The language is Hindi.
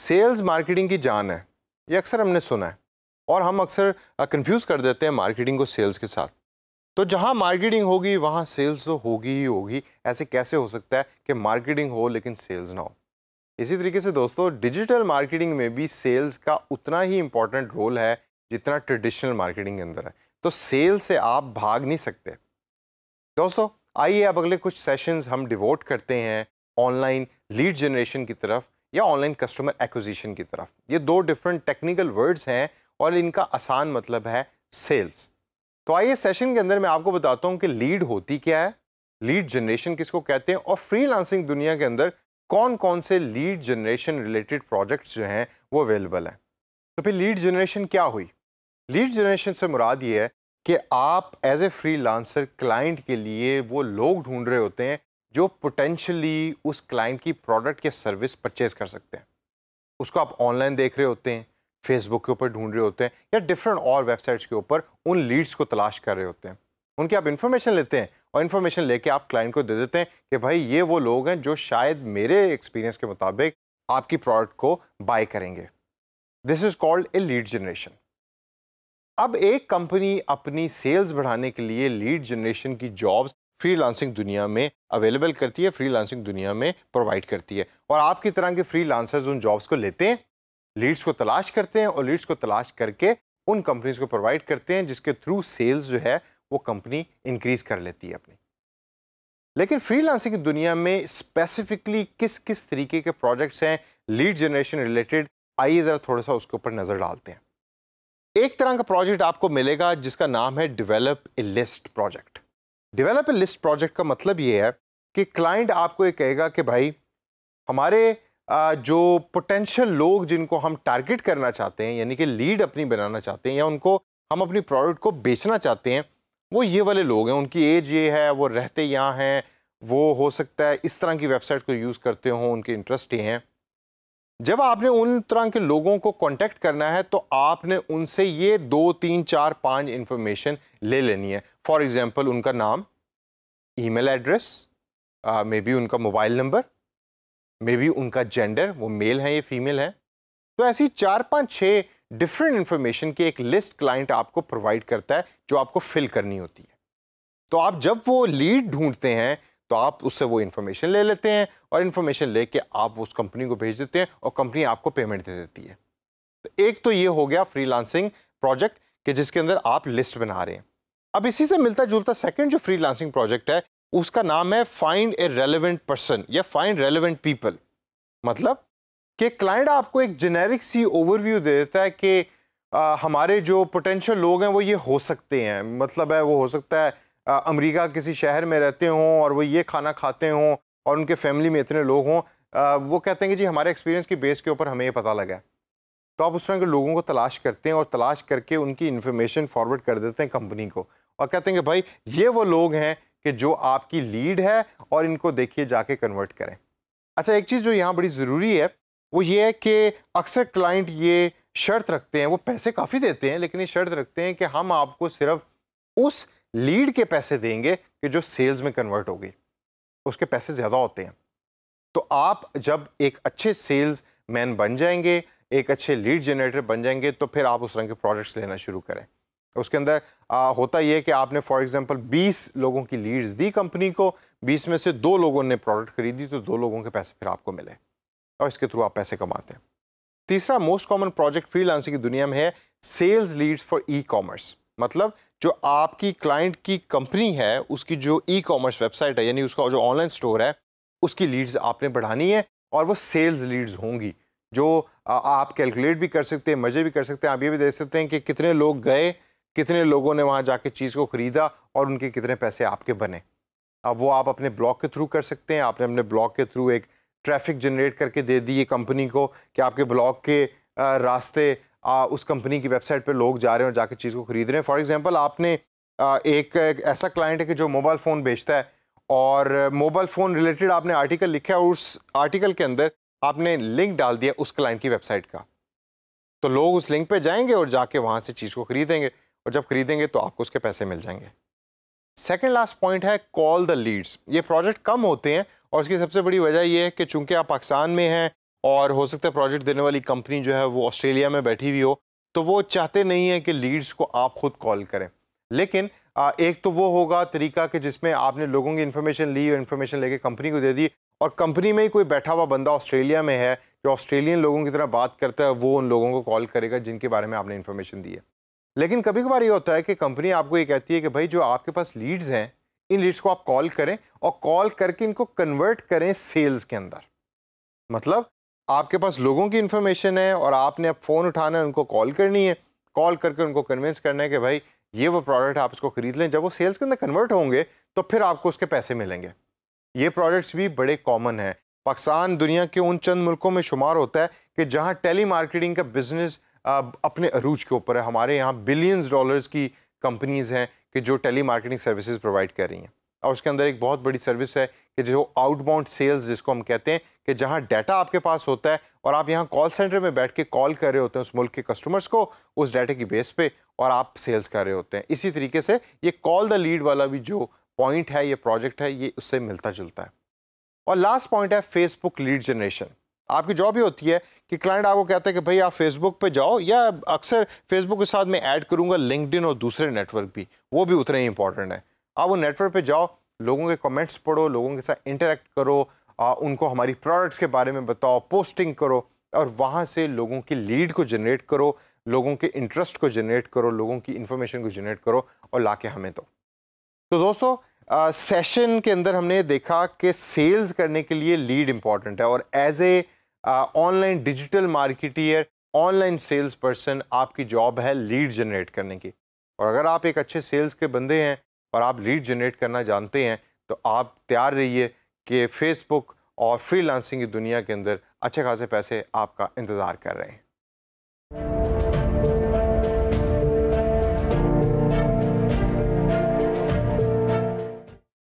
सेल्स मार्केटिंग की जान है ये अक्सर हमने सुना है और हम अक्सर कंफ्यूज कर देते हैं मार्केटिंग को सेल्स के साथ तो जहाँ मार्केटिंग होगी वहाँ सेल्स तो होगी ही होगी ऐसे कैसे हो सकता है कि मार्केटिंग हो लेकिन सेल्स ना हो इसी तरीके से दोस्तों डिजिटल मार्केटिंग में भी सेल्स का उतना ही इम्पॉर्टेंट रोल है जितना ट्रेडिशनल मार्केटिंग के अंदर है तो सेल्स से आप भाग नहीं सकते दोस्तों आइए अब अगले कुछ सेशंस हम डिवोट करते हैं ऑनलाइन लीड जनरेशन की तरफ या ऑनलाइन कस्टमर एक्विजिशन की तरफ ये दो डिफरेंट टेक्निकल वर्ड्स हैं और इनका आसान मतलब है सेल्स तो आइए सेशन के अंदर मैं आपको बताता हूँ कि लीड होती क्या है लीड जनरेशन किसको कहते हैं और फ्री दुनिया के अंदर कौन कौन से लीड जनरेशन रिलेटेड प्रोजेक्ट्स जो हैं वो अवेलेबल हैं तो फिर लीड जनरेशन क्या हुई लीड जनरेशन से मुराद ये है कि आप as a freelancer client के लिए वो लोग ढूंढ रहे होते हैं जो पोटेंशली उस क्लाइंट की प्रोडक्ट या सर्विस परचेज कर सकते हैं उसको आप ऑनलाइन देख रहे होते हैं फेसबुक के ऊपर ढूंढ रहे होते हैं या डिफरेंट और वेबसाइट्स के ऊपर उन लीड्स को तलाश कर रहे होते हैं उनकी आप इन्फॉर्मेशन लेते हैं और इन्फॉर्मेशन लेके आप क्लाइंट को दे देते हैं कि भाई ये वो लोग हैं जो शायद मेरे एक्सपीरियंस के मुताबिक आपकी प्रोडक्ट को बाय करेंगे this is called a lead generation अब एक कंपनी अपनी सेल्स बढ़ाने के लिए लीड जनरेशन की जॉब्स फ्रीलांसिंग दुनिया में अवेलेबल करती है फ्रीलांसिंग दुनिया में प्रोवाइड करती है और आपकी तरह के फ्रीलांसर्स उन जॉब्स को लेते हैं लीड्स को तलाश करते हैं और लीड्स को तलाश करके उन कंपनीज को प्रोवाइड करते हैं जिसके थ्रू सेल्स जो है वो कंपनी इंक्रीज कर लेती है अपनी लेकिन फ्रीलांसिंग की दुनिया में स्पेसिफिकली किस किस तरीके के प्रोजेक्ट्स हैं लीड जनरेशन रिलेटेड आइए ज़रा थोड़ा सा उसके ऊपर नज़र डालते हैं एक तरह का प्रोजेक्ट आपको मिलेगा जिसका नाम है develop a list project develop a list project का मतलब ये है कि क्लाइंट आपको ये कहेगा कि भाई हमारे जो पोटेंशियल लोग जिनको हम टारगेट करना चाहते हैं यानी कि लीड अपनी बनाना चाहते हैं या उनको हम अपनी प्रोडक्ट को बेचना चाहते हैं वो ये वाले लोग हैं उनकी एज ये है वो रहते यहाँ हैं वो हो सकता है इस तरह की वेबसाइट को यूज़ करते हों उनके इंटरेस्ट ये हैं जब आपने उन तरह के लोगों को कांटेक्ट करना है तो आपने उनसे ये दो तीन चार पाँच इन्फॉर्मेशन ले लेनी है फॉर एग्ज़ाम्पल उनका नाम email address maybe उनका मोबाइल नंबर मे बी उनका जेंडर वो मेल हैं या फीमेल हैं तो ऐसी चार पाँच छः डिफरेंट इन्फॉर्मेशन की एक लिस्ट क्लाइंट आपको प्रोवाइड करता है जो आपको फिल करनी होती है तो आप जब वो लीड ढूंढते हैं तो आप उससे वो इन्फॉर्मेशन ले लेते हैं और इन्फॉर्मेशन कर आप उस कंपनी को भेज देते हैं और कंपनी आपको पेमेंट दे देती है तो एक तो ये हो गया लांसिंग प्रोजेक्ट कि जिसके अंदर आप लिस्ट बना रहे हैं अब इसी से मिलता जुलता सेकेंड जो फ्री प्रोजेक्ट है उसका नाम है फाइंड ए रेलिवेंट पर्सन या फाइंड रेलिवेंट पीपल मतलब कि क्लाइंट आपको एक जेनेरिक सी ओवरव्यू दे देता है कि आ, हमारे जो पोटेंशियल लोग हैं वो ये हो सकते हैं मतलब है वो हो सकता है आ, अमेरिका किसी शहर में रहते हों और वो ये खाना खाते हों और उनके फैमिली में इतने लोग हों वो कहते हैं कि जी हमारे एक्सपीरियंस की बेस के ऊपर हमें ये पता लगा तो आप उस तरह के लोगों को तलाश करते हैं और तलाश करके उनकी इन्फॉर्मेशन फॉरवर्ड कर देते हैं कंपनी को और कहते हैं कि भाई ये वो लोग हैं कि जो आपकी लीड है और इनको देखिए जाके कन्वर्ट करें अच्छा एक चीज़ जो यहाँ बड़ी ज़रूरी है वो ये है कि अक्सर क्लाइंट ये शर्त रखते हैं वो पैसे काफ़ी देते हैं लेकिन ये शर्त रखते हैं कि हम आपको सिर्फ उस लीड के पैसे देंगे कि जो सेल्स में कन्वर्ट हो गई उसके पैसे ज़्यादा होते हैं तो आप जब एक अच्छे सेल्स मैन बन जाएंगे एक अच्छे लीड जनरेटर बन जाएंगे तो फिर आप उस रंग के प्रोडक्ट्स लेना शुरू करें उसके अंदर होता यह कि आपने फॉर एग्जांपल 20 लोगों की लीड्स दी कंपनी को 20 में से दो लोगों ने प्रोडक्ट खरीदी तो दो लोगों के पैसे फिर आपको मिले और इसके थ्रू आप पैसे कमाते हैं तीसरा मोस्ट कॉमन प्रोजेक्ट फ्रीलांसिंग की दुनिया में है sales leads for e commerce मतलब जो आपकी क्लाइंट की कंपनी है उसकी जो ई कॉमर्स वेबसाइट है यानी उसका जो ऑनलाइन स्टोर है उसकी लीड्स आपने बढ़ानी है और वो सेल्स लीड्स होंगी जो आप कैलकुलेट भी कर सकते हैं मजे भी कर सकते हैं आप ये भी देख सकते हैं कि कितने लोग गए कितने लोगों ने वहाँ जाके चीज़ को ख़रीदा और उनके कितने पैसे आपके बने अब वो आप अपने ब्लॉग के थ्रू कर सकते हैं आपने अपने ब्लॉग के थ्रू एक ट्रैफिक जनरेट करके दे दी ये कंपनी को कि आपके ब्लॉग के रास्ते उस कंपनी की वेबसाइट पे लोग जा रहे हैं और जाके चीज़ को ख़रीद रहे हैं फॉर एग्जांपल आपने एक ऐसा क्लाइंट है कि जो मोबाइल फ़ोन बेचता है और मोबाइल फ़ोन रिलेटेड आपने आर्टिकल लिखा और उस आर्टिकल के अंदर आपने लिंक डाल दिया उस क्लाइंट की वेबसाइट का तो लोग उस लिंक पे जाएंगे और जाके वहाँ से चीज़ को ख़रीदेंगे और जब खरीदेंगे तो आपको उसके पैसे मिल जाएंगे सेकेंड लास्ट पॉइंट है कॉल द लीड्स ये प्रोजेक्ट कम होते हैं और उसकी सबसे बड़ी वजह यह है कि चूंकि आप पाकिस्तान में हैं और हो सकता है प्रोजेक्ट देने वाली कंपनी जो है वो ऑस्ट्रेलिया में बैठी हुई हो तो वो चाहते नहीं है कि लीड्स को आप खुद कॉल करें लेकिन एक तो वो होगा तरीका कि जिसमें आपने लोगों की इन्फॉर्मेशन ली और इन्फॉर्मेशन लेके कंपनी को दे दी और कंपनी में ही कोई बैठा हुआ बंदा ऑस्ट्रेलिया में है जो ऑस्ट्रेलियन लोगों की तरह बात करता है वो उन लोगों को कॉल करेगा जिनके बारे में आपने इन्फॉर्मेशन दी है लेकिन कभी कभार ये होता है कि कंपनी आपको ये कहती है कि भाई जो आपके पास लीड्स हैं इन लीड्स को आप कॉल करें और कॉल करके इनको कन्वर्ट करें सेल्स के अंदर मतलब आपके पास लोगों की इन्फॉर्मेशन है और आपने अब फ़ोन उठाना है उनको कॉल करनी है कॉल करके उनको कन्विंस करना है कि भाई ये वो प्रोडक्ट आप इसको ख़रीद लें जब वो सेल्स के अंदर कन्वर्ट होंगे तो फिर आपको उसके पैसे मिलेंगे ये प्रोडक्ट्स भी बड़े कॉमन हैं पाकिस्तान दुनिया के उन चंद मुल्कों में शुमार होता है कि जहाँ टेली मार्केटिंग का बिज़नेस अपने अरूज के ऊपर है हमारे यहाँ बिलियंस डॉलर्स की कंपनीज़ हैं कि जो टेली मार्केटिंग सर्विसेज प्रोवाइड कर रही हैं और उसके अंदर एक बहुत बड़ी सर्विस है कि जो आउटबाउंड सेल्स जिसको हम कहते हैं कि जहाँ डाटा आपके पास होता है और आप यहाँ कॉल सेंटर में बैठ के कॉल कर रहे होते हैं उस मुल्क के कस्टमर्स को उस डाटे की बेस पे और आप सेल्स कर रहे होते हैं इसी तरीके से ये कॉल द लीड वाला भी जो पॉइंट है ये प्रोजेक्ट है ये उससे मिलता जुलता है और लास्ट पॉइंट है फेसबुक लीड जनरेशन आपकी जॉब ही होती है कि क्लाइंट आपको कहता है कि भाई आप फेसबुक पे जाओ या अक्सर फेसबुक के साथ मैं ऐड करूँगा लिंकड और दूसरे नेटवर्क भी वो भी उतने ही इंपॉर्टेंट है आप वो नेटवर्क पर जाओ लोगों के कमेंट्स पढ़ो लोगों के साथ इंटरेक्ट करो आ, उनको हमारी प्रोडक्ट्स के बारे में बताओ पोस्टिंग करो और वहाँ से लोगों की लीड को जनरेट करो लोगों के इंटरेस्ट को जनरेट करो लोगों की इन्फॉर्मेशन को जनरेट करो और ला के हमें तो तो दोस्तों सेशन के अंदर हमने देखा कि सेल्स करने के लिए लीड इम्पॉर्टेंट है और as a online digital marketer online sales person आपकी जॉब है लीड जनरेट करने की और अगर आप एक अच्छे सेल्स के बंदे हैं और आप लीड जनरेट करना जानते हैं तो आप तैयार रहिए कि फेसबुक और फ्रीलांसिंग की दुनिया के अंदर अच्छे खासे पैसे आपका इंतज़ार कर रहे हैं